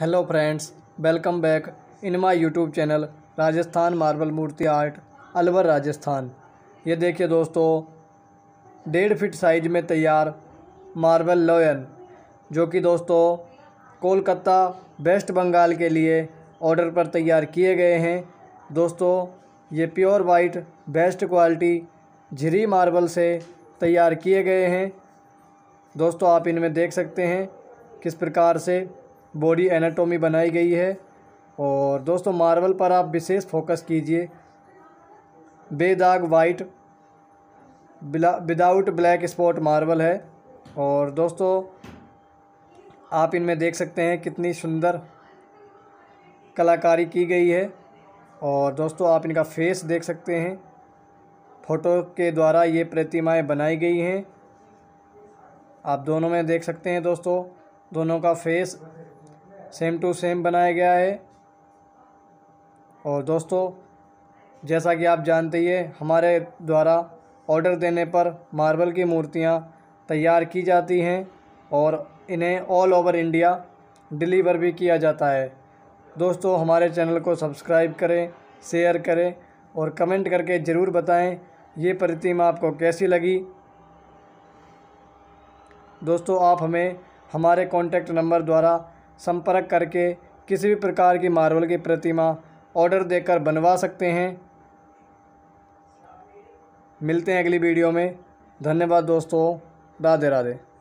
hello friends welcome back in my YouTube channel Rajasthan marble मूर्ति art Alwar Rajasthan ये देखिए दोस्तों डेढ़ फिट साइज में तैयार मार्बल लोयन जो कि दोस्तों कोलकाता वेस्ट बंगाल के लिए ऑर्डर पर तैयार किए गए हैं दोस्तों ये pure white best quality Jhiri marble से तैयार किए गए हैं दोस्तों आप इनमें देख सकते हैं किस प्रकार से बॉडी एनाटोमी बनाई गई है और दोस्तों मार्बल पर आप विशेष फोकस कीजिए बेदाग white without black spot marble है और दोस्तों आप इनमें देख सकते हैं कितनी सुंदर कलाकारी की गई है और दोस्तों आप इनका फेस देख सकते हैं फ़ोटो के द्वारा ये प्रतिमाएं बनाई गई हैं आप दोनों में देख सकते हैं दोस्तों दोनों का फेस सेम टू सेम बनाया गया है और दोस्तों जैसा कि आप जानते ही है हमारे द्वारा ऑर्डर देने पर मार्बल की मूर्तियाँ तैयार की जाती हैं और इन्हें ऑल ओवर इंडिया डिलीवर भी किया जाता है दोस्तों हमारे चैनल को सब्सक्राइब करें शेयर करें और कमेंट करके ज़रूर बताएं ये प्रतिमा आपको कैसी लगी दोस्तों आप हमें हमारे कॉन्टैक्ट नंबर द्वारा संपर्क करके किसी भी प्रकार की मार्बल की प्रतिमा ऑर्डर देकर बनवा सकते हैं मिलते हैं अगली वीडियो में धन्यवाद दोस्तों राधे राधे